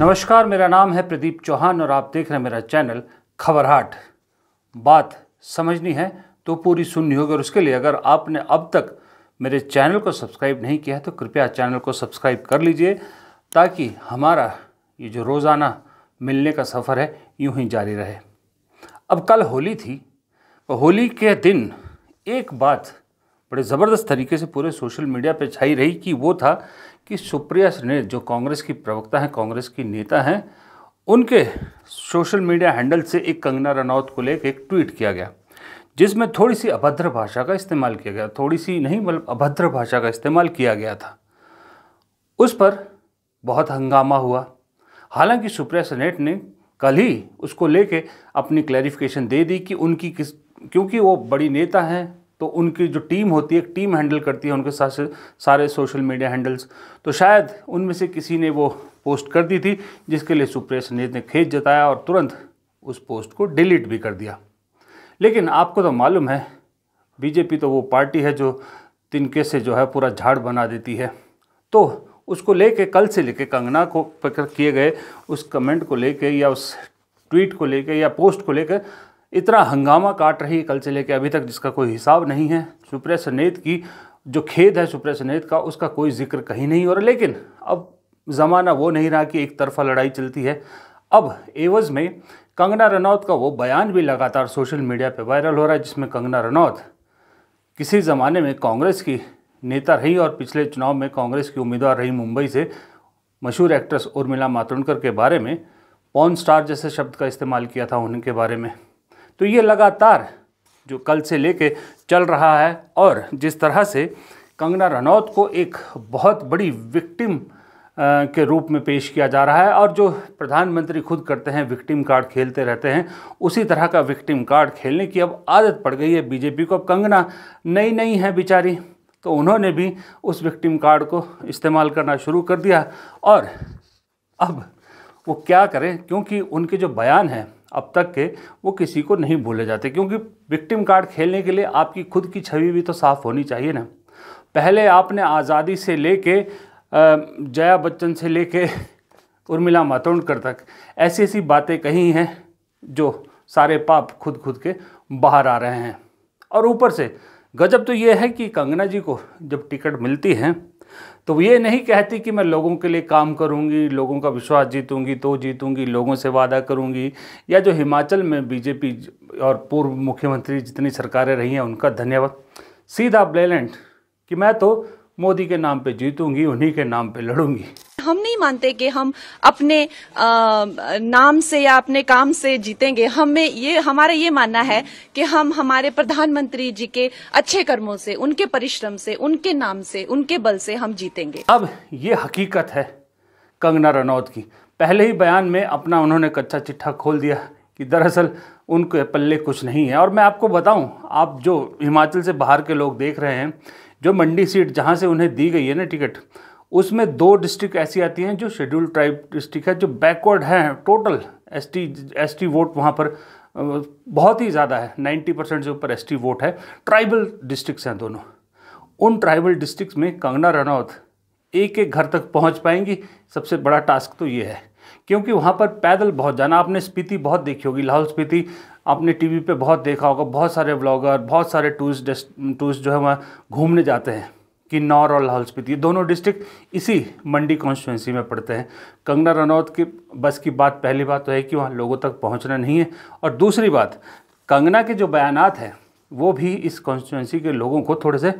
नमस्कार मेरा नाम है प्रदीप चौहान और आप देख रहे हैं मेरा चैनल खबरहाट बात समझनी है तो पूरी सुननी होगी और उसके लिए अगर आपने अब तक मेरे चैनल को सब्सक्राइब नहीं किया है तो कृपया चैनल को सब्सक्राइब कर लीजिए ताकि हमारा ये जो रोज़ाना मिलने का सफ़र है यूं ही जारी रहे अब कल होली थी तो होली के दिन एक बात बड़े ज़बरदस्त तरीके से पूरे सोशल मीडिया पर छाई रही कि वो था कि सुप्रिया श्रीनेर जो कांग्रेस की प्रवक्ता हैं कांग्रेस की नेता हैं उनके सोशल मीडिया हैंडल से एक कंगना रनौत को लेकर एक ट्वीट किया गया जिसमें थोड़ी सी अभद्र भाषा का इस्तेमाल किया गया थोड़ी सी नहीं मतलब अभद्र भाषा का इस्तेमाल किया गया था उस पर बहुत हंगामा हुआ हालांकि सुप्रिया सनेट ने कल ही उसको लेके अपनी क्लैरिफिकेशन दे दी कि उनकी किस क्योंकि वो बड़ी नेता हैं तो उनकी जो टीम होती है एक टीम हैंडल करती है उनके साथ सारे सोशल मीडिया हैंडल्स तो शायद उनमें से किसी ने वो पोस्ट कर दी थी जिसके लिए सुप्रिया नेत ने खेत जताया और तुरंत उस पोस्ट को डिलीट भी कर दिया लेकिन आपको तो मालूम है बीजेपी तो वो पार्टी है जो तिनके से जो है पूरा झाड़ बना देती है तो उसको कर कल से लेके कंगना को पकड़ किए गए उस कमेंट को लेके या उस ट्वीट को लेके या पोस्ट को लेकर इतना हंगामा काट रही है कल से लेकर अभी तक जिसका कोई हिसाब नहीं है सुप्रिया सनेत की जो खेद है सुप्रिया सनेत का उसका कोई जिक्र कहीं नहीं हो रहा लेकिन अब ज़माना वो नहीं रहा कि एक तरफा लड़ाई चलती है अब एवज में कंगना रनौत का वो बयान भी लगातार सोशल मीडिया पर वायरल हो रहा है जिसमें कंगना रनौत किसी ज़माने में कांग्रेस की नेता रही और पिछले चुनाव में कांग्रेस की उम्मीदवार रही मुंबई से मशहूर एक्ट्रेस उर्मिला मातोंडकर के बारे में पॉन स्टार जैसे शब्द का इस्तेमाल किया था उनके बारे में तो ये लगातार जो कल से लेके चल रहा है और जिस तरह से कंगना रनौत को एक बहुत बड़ी विक्टिम के रूप में पेश किया जा रहा है और जो प्रधानमंत्री खुद करते हैं विक्टिम कार्ड खेलते रहते हैं उसी तरह का विक्टिम कार्ड खेलने की अब आदत पड़ गई है बीजेपी को अब कंगना नई नई है बेचारी तो उन्होंने भी उस विक्टिम कार्ड को इस्तेमाल करना शुरू कर दिया और अब वो क्या करें क्योंकि उनके जो बयान हैं अब तक के वो किसी को नहीं भूले जाते क्योंकि विक्टिम कार्ड खेलने के लिए आपकी खुद की छवि भी तो साफ़ होनी चाहिए ना पहले आपने आज़ादी से लेके जया बच्चन से लेके उर्मिला मातोंडकर तक ऐसी ऐसी बातें कही हैं जो सारे पाप खुद खुद के बाहर आ रहे हैं और ऊपर से गजब तो ये है कि कंगना जी को जब टिकट मिलती हैं तो ये नहीं कहती कि मैं लोगों के लिए काम करूंगी लोगों का विश्वास जीतूंगी तो जीतूंगी लोगों से वादा करूंगी या जो हिमाचल में बीजेपी और पूर्व मुख्यमंत्री जितनी सरकारें रही हैं उनका धन्यवाद सीधा ब्लेलेंट कि मैं तो मोदी के नाम पे जीतूंगी उन्हीं के नाम पे लड़ूंगी हम नहीं मानते कि हम अपने आ, नाम से या अपने काम से जीतेंगे हमें ये हमारा ये मानना है कि हम हमारे प्रधानमंत्री जी के अच्छे कर्मों से उनके परिश्रम से उनके नाम से उनके बल से हम जीतेंगे अब ये हकीकत है कंगना रनौत की पहले ही बयान में अपना उन्होंने कच्चा चिट्ठा खोल दिया कि दरअसल उनके पल्ले कुछ नहीं है और मैं आपको बताऊं आप जो हिमाचल से बाहर के लोग देख रहे हैं जो मंडी सीट जहां से उन्हें दी गई है ना टिकट उसमें दो डिस्ट्रिक्ट ऐसी आती हैं जो शेड्यूल ट्राइब डिस्ट्रिक्ट है जो बैकवर्ड हैं टोटल एसटी एसटी वोट वहाँ पर बहुत ही ज़्यादा है 90 परसेंट से ऊपर एसटी वोट है ट्राइबल डिस्ट्रिक्ट्स हैं दोनों उन ट्राइबल डिस्ट्रिक्ट्स में कंगना रनौत एक एक घर तक पहुँच पाएंगी सबसे बड़ा टास्क तो ये है क्योंकि वहाँ पर पैदल बहुत जाना आपने स्पीति बहुत देखी होगी लाहौल स्पीति आपने टीवी पे बहुत देखा होगा बहुत सारे ब्लॉगर बहुत सारे टूरिस्ट टूरिस्ट जो है वहाँ घूमने जाते हैं किन्नौर और लाहौल स्पीति ये दोनों डिस्ट्रिक्ट इसी मंडी कॉन्स्टिट्यूंसी में पड़ते हैं कंगना रनौत की बस की बात पहली बात तो है कि वहाँ लोगों तक पहुँचना नहीं है और दूसरी बात कंगना के जो बयान हैं वो भी इस कॉन्स्टिट्यूंसी के लोगों को थोड़े से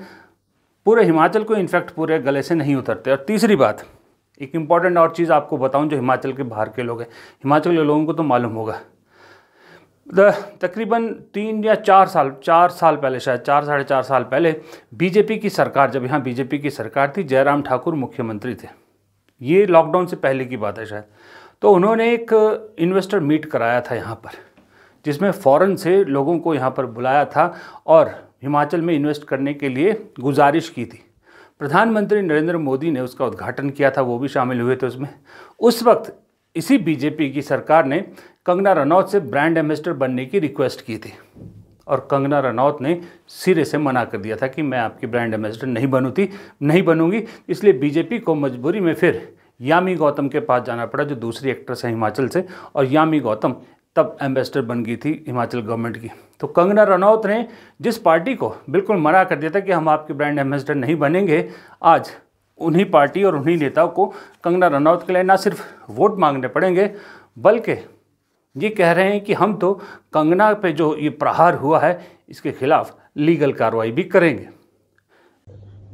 पूरे हिमाचल को इनफैक्ट पूरे गले से नहीं उतरते और तीसरी बात एक इम्पॉर्टेंट और चीज़ आपको बताऊं जो हिमाचल के बाहर के लोग हैं हिमाचल के लोगों को तो मालूम होगा तकरीबन तीन या चार साल चार साल पहले शायद चार साढ़े चार साल पहले बीजेपी की सरकार जब यहाँ बीजेपी की सरकार थी जयराम ठाकुर मुख्यमंत्री थे ये लॉकडाउन से पहले की बात है शायद तो उन्होंने एक इन्वेस्टर मीट कराया था यहाँ पर जिसमें फ़ौरन से लोगों को यहाँ पर बुलाया था और हिमाचल में इन्वेस्ट करने के लिए गुजारिश की थी प्रधानमंत्री नरेंद्र मोदी ने उसका उद्घाटन किया था वो भी शामिल हुए थे उसमें उस वक्त इसी बीजेपी की सरकार ने कंगना रनौत से ब्रांड एम्बेसडर बनने की रिक्वेस्ट की थी और कंगना रनौत ने सिरे से मना कर दिया था कि मैं आपकी ब्रांड एम्बेसडर नहीं बनूती नहीं बनूंगी इसलिए बीजेपी को मजबूरी में फिर यामी गौतम के पास जाना पड़ा जो दूसरी एक्ट्रेस है हिमाचल से और यामी गौतम तब एम्बेसडर बन गई थी हिमाचल गवर्नमेंट की तो कंगना रनौत ने जिस पार्टी को बिल्कुल मना कर दिया था कि हम आपके ब्रांड एम्बेसडर नहीं बनेंगे आज उन्हीं पार्टी और उन्हीं नेताओं को कंगना रनौत के लिए ना सिर्फ वोट मांगने पड़ेंगे बल्कि ये कह रहे हैं कि हम तो कंगना पे जो ये प्रहार हुआ है इसके खिलाफ लीगल कार्रवाई भी करेंगे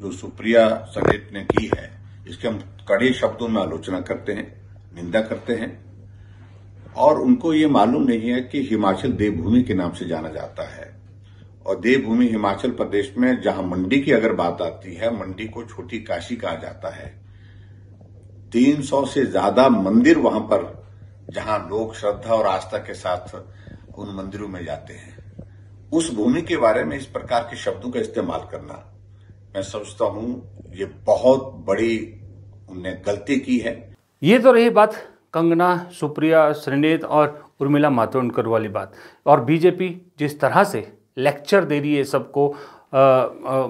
जो सुप्रिया संगेत ने की है इसके हम कड़े शब्दों में आलोचना करते हैं निंदा करते हैं और उनको ये मालूम नहीं है कि हिमाचल देवभूमि के नाम से जाना जाता है और देवभूमि हिमाचल प्रदेश में जहां मंडी की अगर बात आती है मंडी को छोटी काशी कहा जाता है 300 से ज्यादा मंदिर वहां पर जहां लोग श्रद्धा और आस्था के साथ उन मंदिरों में जाते हैं उस भूमि के बारे में इस प्रकार के शब्दों का इस्तेमाल करना मैं समझता हूं ये बहुत बड़ी उनने गलती की है ये तो रही बात कंगना सुप्रिया श्रीनेत और उर्मिला मातोंडकर वाली बात और बीजेपी जिस तरह से लेक्चर दे रही है सबको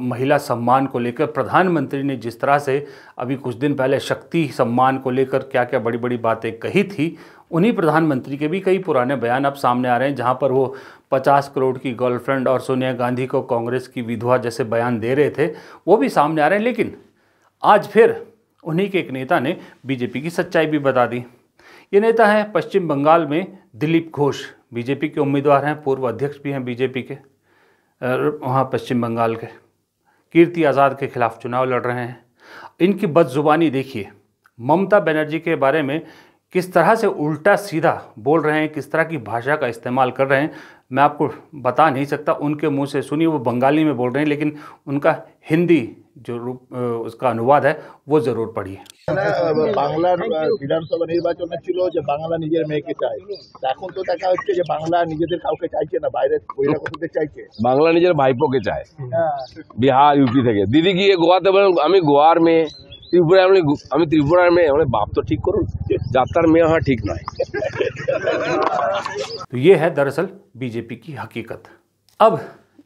महिला सम्मान को लेकर प्रधानमंत्री ने जिस तरह से अभी कुछ दिन पहले शक्ति सम्मान को लेकर क्या क्या बड़ी बड़ी बातें कही थी उन्हीं प्रधानमंत्री के भी कई पुराने बयान अब सामने आ रहे हैं जहां पर वो 50 करोड़ की गर्लफ्रेंड और सोनिया गांधी को कांग्रेस की विधवा जैसे बयान दे रहे थे वो भी सामने आ रहे हैं लेकिन आज फिर उन्हीं के एक नेता ने बीजेपी की सच्चाई भी बता दी ये नेता हैं पश्चिम बंगाल में दिलीप घोष बीजेपी के उम्मीदवार हैं पूर्व अध्यक्ष भी हैं बीजेपी के वहाँ पश्चिम बंगाल के कीर्ति आज़ाद के खिलाफ चुनाव लड़ रहे हैं इनकी बदजुबानी देखिए ममता बनर्जी के बारे में किस तरह से उल्टा सीधा बोल रहे हैं किस तरह की भाषा का इस्तेमाल कर रहे हैं मैं आपको बता नहीं सकता उनके मुंह से सुनिए वो बंगाली में बोल रहे हैं लेकिन उनका हिंदी जो रूप उसका अनुवाद है वो जरूर पढ़िए বাংলার বিধানসভা নির্বাচনে ছিল যে বাংলা নিজের মেয়েকে চাই এখন তো দেখা হচ্ছে যে বাংলা নিজেদের কাউকে চাইছে না বাইরে বহিরাগতদের চাইছে বাংলা নিজের ভাইপোকে চায় বিহার ইউপি থেকে দিদি গিয়ে গোয়াতে বলেন আমি গোয়ার মেয়ে ত্রিপুরায় আমি আমি ত্রিপুরার মেয়ে আমার বাপ তো ঠিক করুন যাত্রার মেয়ে हाँ ठीक নয় तो ये है दरअसल बीजेपी की हकीकत अब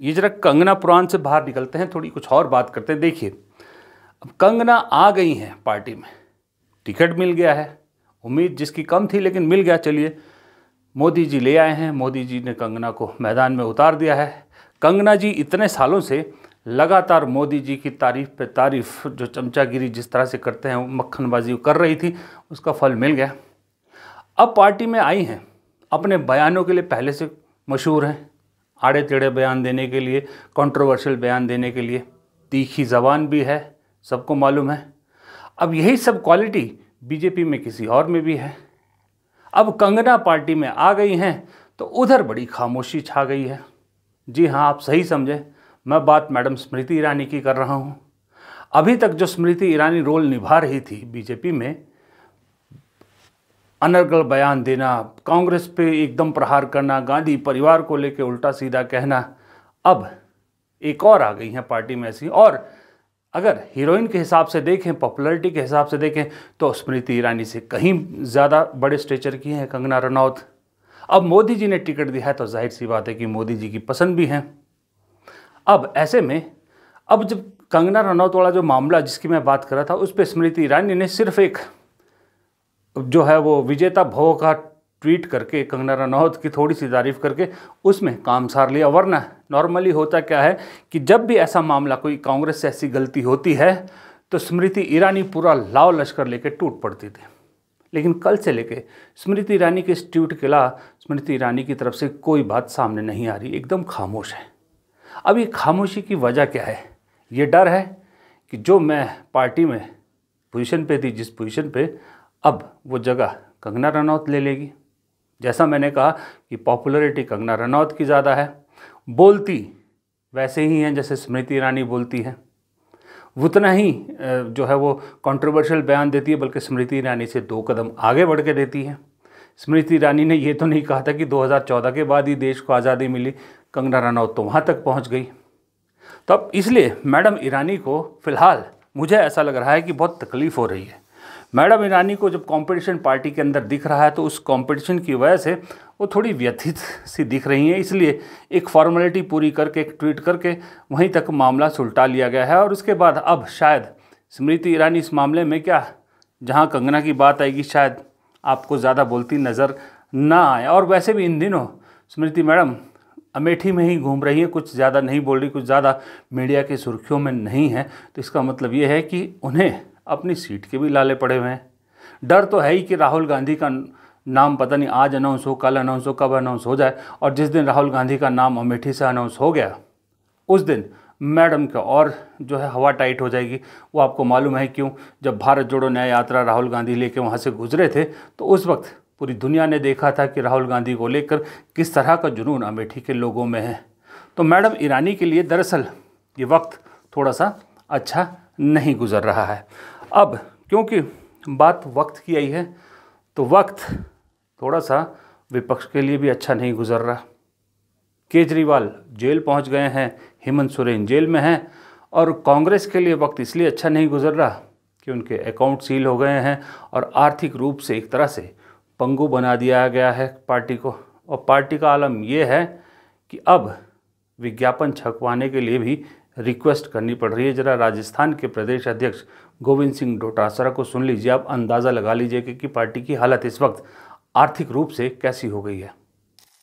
ये जरा कंगना पुराण से बाहर निकलते हैं थोड़ी कुछ और बात करते हैं देखिए अब कंगना आ गई हैं पार्टी में टिकट मिल गया है उम्मीद जिसकी कम थी लेकिन मिल गया चलिए मोदी जी ले आए हैं मोदी जी ने कंगना को मैदान में उतार दिया है कंगना जी इतने सालों से लगातार मोदी जी की तारीफ पे तारीफ जो चमचागिरी जिस तरह से करते हैं मक्खनबाजी कर रही थी उसका फल मिल गया अब पार्टी में आई हैं अपने बयानों के लिए पहले से मशहूर हैं आड़े टेढ़े बयान देने के लिए कंट्रोवर्शियल बयान देने के लिए तीखी जबान भी है सबको मालूम है अब यही सब क्वालिटी बीजेपी में किसी और में भी है अब कंगना पार्टी में आ गई हैं तो उधर बड़ी खामोशी छा गई है जी हाँ आप सही समझें मैं बात मैडम स्मृति ईरानी की कर रहा हूँ अभी तक जो स्मृति ईरानी रोल निभा रही थी बीजेपी में अनर्गल बयान देना कांग्रेस पे एकदम प्रहार करना गांधी परिवार को लेकर उल्टा सीधा कहना अब एक और आ गई हैं पार्टी में ऐसी और अगर हीरोइन के हिसाब से देखें पॉपुलैरिटी के हिसाब से देखें तो स्मृति ईरानी से कहीं ज़्यादा बड़े स्टेचर की हैं कंगना रनौत अब मोदी जी ने टिकट दिया है तो जाहिर सी बात है कि मोदी जी की पसंद भी हैं अब ऐसे में अब जब कंगना रनौत वाला जो मामला जिसकी मैं बात कर रहा था उस पर स्मृति ईरानी ने सिर्फ एक जो है वो विजेता भव का ट्वीट करके कंगना रनौत की थोड़ी सी तारीफ करके उसमें काम सार लिया वरना नॉर्मली होता क्या है कि जब भी ऐसा मामला कोई कांग्रेस से ऐसी गलती होती है तो स्मृति ईरानी पूरा लाव लश्कर लेके टूट पड़ती थी लेकिन कल से लेके स्मृति ईरानी के इस ट्वीट के ला स्मृति ईरानी की तरफ से कोई बात सामने नहीं आ रही एकदम खामोश है अब ये खामोशी की वजह क्या है ये डर है कि जो मैं पार्टी में पोजीशन पे थी जिस पोजीशन पे अब वो जगह कंगना रनौत ले लेगी जैसा मैंने कहा कि पॉपुलैरिटी कंगना रनौत की ज़्यादा है बोलती वैसे ही हैं जैसे स्मृति ईरानी बोलती हैं उतना ही जो है वो कंट्रोवर्शियल बयान देती है बल्कि स्मृति ईरानी से दो कदम आगे बढ़ के देती है स्मृति ईरानी ने ये तो नहीं कहा था कि 2014 के बाद ही देश को आज़ादी मिली कंगना रनौत तो वहाँ तक पहुँच गई तो अब इसलिए मैडम ईरानी को फ़िलहाल मुझे ऐसा लग रहा है कि बहुत तकलीफ़ हो रही है मैडम ईरानी को जब कंपटीशन पार्टी के अंदर दिख रहा है तो उस कंपटीशन की वजह से वो थोड़ी व्यथित सी दिख रही हैं इसलिए एक फॉर्मेलिटी पूरी करके एक ट्वीट करके वहीं तक मामला सुलटा लिया गया है और उसके बाद अब शायद स्मृति ईरानी इस मामले में क्या जहाँ कंगना की बात आएगी शायद आपको ज़्यादा बोलती नज़र ना आए और वैसे भी इन दिनों स्मृति मैडम अमेठी में ही घूम रही है कुछ ज़्यादा नहीं बोल रही कुछ ज़्यादा मीडिया की सुर्खियों में नहीं है तो इसका मतलब ये है कि उन्हें अपनी सीट के भी लाले पड़े हुए हैं डर तो है ही कि राहुल गांधी का नाम पता नहीं आज अनाउंस हो कल अनाउंस हो कब अनाउंस हो जाए और जिस दिन राहुल गांधी का नाम अमेठी से अनाउंस हो गया उस दिन मैडम का और जो है हवा टाइट हो जाएगी वो आपको मालूम है क्यों जब भारत जोड़ो न्याय यात्रा राहुल गांधी लेके वहाँ से गुजरे थे तो उस वक्त पूरी दुनिया ने देखा था कि राहुल गांधी को लेकर किस तरह का जुनून अमेठी के लोगों में है तो मैडम ईरानी के लिए दरअसल ये वक्त थोड़ा सा अच्छा नहीं गुजर रहा है अब क्योंकि बात वक्त की आई है तो वक्त थोड़ा सा विपक्ष के लिए भी अच्छा नहीं गुजर रहा केजरीवाल जेल पहुंच गए हैं हेमंत सोरेन जेल में हैं और कांग्रेस के लिए वक्त इसलिए अच्छा नहीं गुजर रहा कि उनके अकाउंट सील हो गए हैं और आर्थिक रूप से एक तरह से पंगु बना दिया गया है पार्टी को और पार्टी का आलम यह है कि अब विज्ञापन छकवाने के लिए भी रिक्वेस्ट करनी पड़ रही है जरा राजस्थान के प्रदेश अध्यक्ष गोविंद सिंह डोटासरा को सुन लीजिए आप अंदाज़ा लगा लीजिए कि, कि पार्टी की हालत इस वक्त आर्थिक रूप से कैसी हो गई है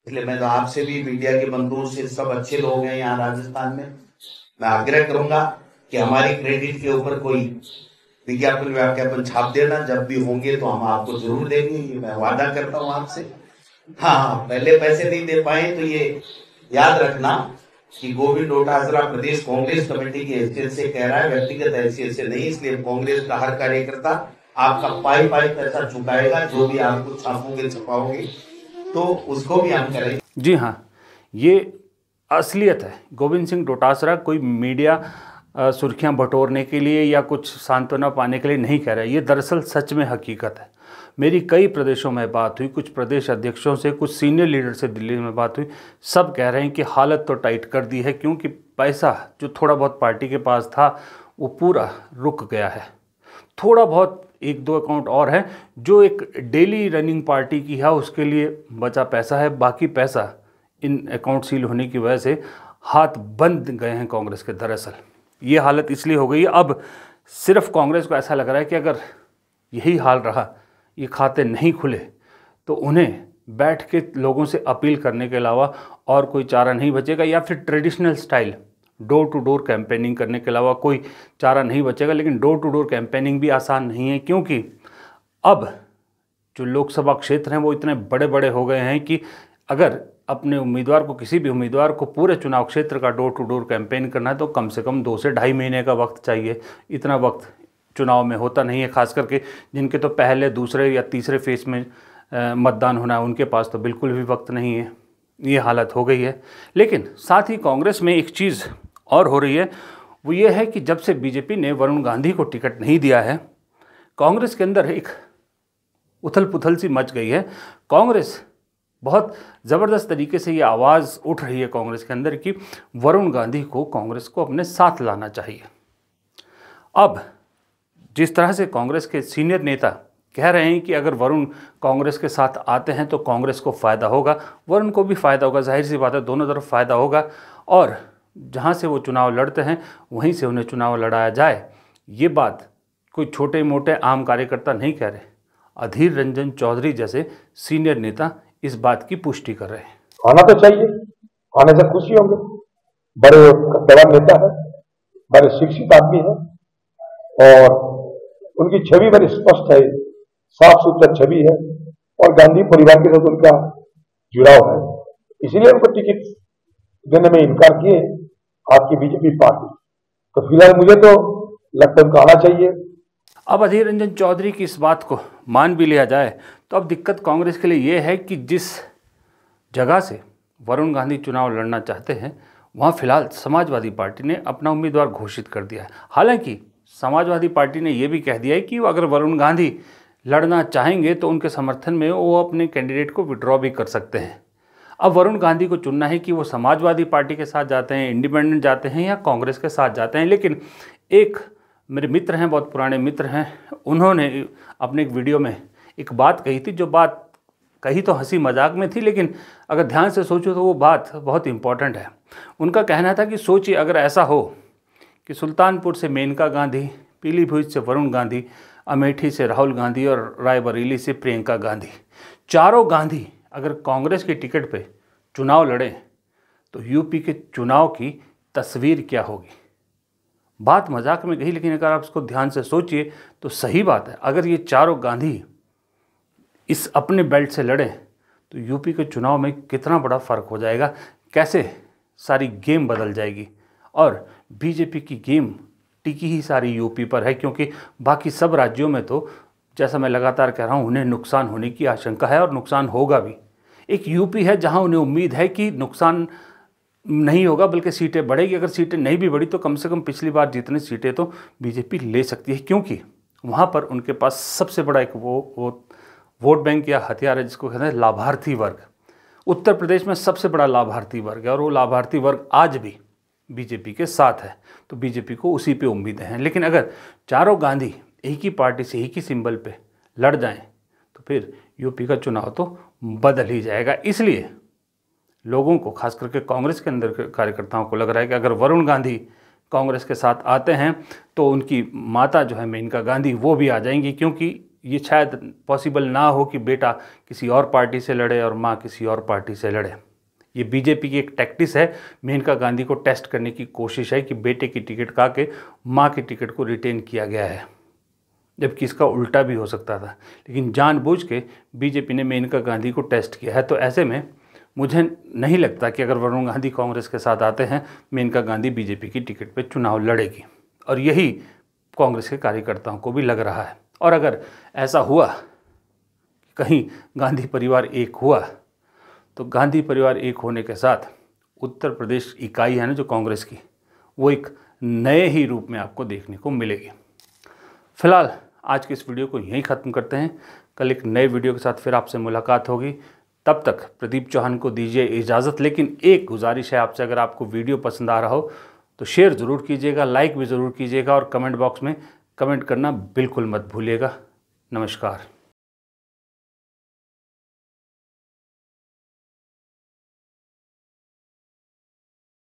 इसलिए मैं तो आपसे भी मीडिया के बंधुओं से सब अच्छे लोग हैं यहाँ राजस्थान में मैं आग्रह करूंगा कि हमारी क्रेडिट के ऊपर कोई विज्ञापन व्याख्यापन छाप देना जब भी होंगे तो हम आपको जरूर देंगे ये मैं वादा करता हूँ आपसे हाँ, हाँ पहले पैसे नहीं दे पाए तो ये याद रखना कि गोविंद डोटासरा प्रदेश कांग्रेस कमेटी की हैसियत से कह रहा है व्यक्तिगत हैसियत से नहीं इसलिए कांग्रेस का हर कार्यकर्ता आपका पाई पाई पैसा चुकाएगा जो भी आपको छापोगे छपाओगे तो उसको भी हम करेंगे जी हाँ ये असलियत है गोविंद सिंह डोटासरा कोई मीडिया सुर्खियां बटोरने के लिए या कुछ सांत्वना पाने के लिए नहीं कह रहा ये दरअसल सच में हकीकत है मेरी कई प्रदेशों में बात हुई कुछ प्रदेश अध्यक्षों से कुछ सीनियर लीडर से दिल्ली में बात हुई सब कह रहे हैं कि हालत तो टाइट कर दी है क्योंकि पैसा जो थोड़ा बहुत पार्टी के पास था वो पूरा रुक गया है थोड़ा बहुत एक दो अकाउंट और हैं जो एक डेली रनिंग पार्टी की है उसके लिए बचा पैसा है बाकी पैसा इन अकाउंट सील होने की वजह से हाथ बंद गए हैं कांग्रेस के दरअसल ये हालत इसलिए हो गई अब सिर्फ कांग्रेस को ऐसा लग रहा है कि अगर यही हाल रहा ये खाते नहीं खुले तो उन्हें बैठ के लोगों से अपील करने के अलावा और कोई चारा नहीं बचेगा या फिर traditional style door to door campaigning करने के अलावा कोई चारा नहीं बचेगा लेकिन डोर टू डोर कैंपेनिंग भी आसान नहीं है क्योंकि अब जो लोकसभा क्षेत्र हैं वो इतने बड़े बड़े हो गए हैं कि अगर अपने उम्मीदवार को किसी भी उम्मीदवार को पूरे चुनाव क्षेत्र का डोर टू डोर कैंपेन करना है तो कम से कम दो से ढाई महीने का वक्त चाहिए इतना वक्त चुनाव में होता नहीं है खास करके जिनके तो पहले दूसरे या तीसरे फेज में मतदान होना है उनके पास तो बिल्कुल भी वक्त नहीं है ये हालत हो गई है लेकिन साथ ही कांग्रेस में एक चीज़ और हो रही है वो ये है कि जब से बीजेपी ने वरुण गांधी को टिकट नहीं दिया है कांग्रेस के अंदर एक उथल पुथल सी मच गई है कांग्रेस बहुत ज़बरदस्त तरीके से ये आवाज़ उठ रही है कांग्रेस के अंदर कि वरुण गांधी को कांग्रेस को अपने साथ लाना चाहिए अब जिस तरह से कांग्रेस के सीनियर नेता कह रहे हैं कि अगर वरुण कांग्रेस के साथ आते हैं तो कांग्रेस को फ़ायदा होगा वरुण को भी फ़ायदा होगा जाहिर सी बात है दोनों तरफ फ़ायदा होगा और जहाँ से वो चुनाव लड़ते हैं वहीं से उन्हें चुनाव लड़ाया जाए ये बात कोई छोटे मोटे आम कार्यकर्ता नहीं कह रहे अधीर रंजन चौधरी जैसे सीनियर नेता इस बात की पुष्टि कर रहे हैं आना तो चाहिए आने से खुशी होंगे बड़े दवान नेता है बड़े शिक्षित आदमी है और उनकी छवि बड़ी स्पष्ट है साफ सुथरा छवि है और गांधी परिवार के साथ उनका जुड़ाव है इसलिए उनको टिकट देने में इनकार किए आपकी बीजेपी पार्टी तो फिलहाल मुझे तो लगता है उनका आना चाहिए अब अधीर रंजन चौधरी की इस बात को मान भी लिया जाए तो अब दिक्कत कांग्रेस के लिए ये है कि जिस जगह से वरुण गांधी चुनाव लड़ना चाहते हैं वहाँ फिलहाल समाजवादी पार्टी ने अपना उम्मीदवार घोषित कर दिया है हालांकि समाजवादी पार्टी ने यह भी कह दिया है कि अगर वरुण गांधी लड़ना चाहेंगे तो उनके समर्थन में वो अपने कैंडिडेट को विड्रॉ भी कर सकते हैं अब वरुण गांधी को चुनना है कि वो समाजवादी पार्टी के साथ जाते हैं इंडिपेंडेंट जाते हैं या कांग्रेस के साथ जाते हैं लेकिन एक मेरे मित्र हैं बहुत पुराने मित्र हैं उन्होंने अपने एक वीडियो में एक बात कही थी जो बात कही तो हंसी मजाक में थी लेकिन अगर ध्यान से सोचो तो वो बात बहुत इम्पॉर्टेंट है उनका कहना था कि सोचिए अगर ऐसा हो कि सुल्तानपुर से मेनका गांधी पीलीभीत से वरुण गांधी अमेठी से राहुल गांधी और रायबरेली से प्रियंका गांधी चारों गांधी अगर कांग्रेस के टिकट पर चुनाव लड़ें तो यूपी के चुनाव की तस्वीर क्या होगी बात मजाक में गई लेकिन अगर आप इसको ध्यान से सोचिए तो सही बात है अगर ये चारों गांधी इस अपने बेल्ट से लड़ें तो यूपी के चुनाव में कितना बड़ा फ़र्क हो जाएगा कैसे सारी गेम बदल जाएगी और बीजेपी की गेम टिकी ही सारी यूपी पर है क्योंकि बाकी सब राज्यों में तो जैसा मैं लगातार कह रहा हूँ उन्हें नुकसान होने की आशंका है और नुकसान होगा भी एक यूपी है जहाँ उन्हें उम्मीद है कि नुकसान नहीं होगा बल्कि सीटें बढ़ेगी अगर सीटें नहीं भी बढ़ी तो कम से कम पिछली बार जितनी सीटें तो बीजेपी ले सकती है क्योंकि वहाँ पर उनके पास सबसे बड़ा एक वो वो वोट बैंक या हथियार है जिसको कहते हैं लाभार्थी वर्ग उत्तर प्रदेश में सबसे बड़ा लाभार्थी वर्ग है और वो लाभार्थी वर्ग आज भी बीजेपी के साथ है तो बीजेपी को उसी पे उम्मीदें हैं लेकिन अगर चारों गांधी एक ही पार्टी से एक ही सिंबल पे लड़ जाएं तो फिर यूपी का चुनाव तो बदल ही जाएगा इसलिए लोगों को खास करके कांग्रेस के अंदर के कार्यकर्ताओं को लग रहा है कि अगर वरुण गांधी कांग्रेस के साथ आते हैं तो उनकी माता जो है मेनका गांधी वो भी आ जाएंगी क्योंकि ये शायद पॉसिबल ना हो कि बेटा किसी और पार्टी से लड़े और माँ किसी और पार्टी से लड़े ये बीजेपी की एक टैक्टिस है मेनका गांधी को टेस्ट करने की कोशिश है कि बेटे की टिकट का के माँ की टिकट को रिटेन किया गया है जबकि इसका उल्टा भी हो सकता था लेकिन जानबूझ के बीजेपी ने मेनका गांधी को टेस्ट किया है तो ऐसे में मुझे नहीं लगता कि अगर वरुण गांधी कांग्रेस के साथ आते हैं मेनका गांधी बीजेपी की टिकट पर चुनाव लड़ेगी और यही कांग्रेस के कार्यकर्ताओं को भी लग रहा है और अगर ऐसा हुआ कहीं गांधी परिवार एक हुआ तो गांधी परिवार एक होने के साथ उत्तर प्रदेश इकाई है ना जो कांग्रेस की वो एक नए ही रूप में आपको देखने को मिलेगी फिलहाल आज के इस वीडियो को यहीं ख़त्म करते हैं कल एक नए वीडियो के साथ फिर आपसे मुलाकात होगी तब तक प्रदीप चौहान को दीजिए इजाज़त लेकिन एक गुजारिश है आपसे अगर आपको वीडियो पसंद आ रहा हो तो शेयर ज़रूर कीजिएगा लाइक भी ज़रूर कीजिएगा और कमेंट बॉक्स में कमेंट करना बिल्कुल मत भूलिएगा नमस्कार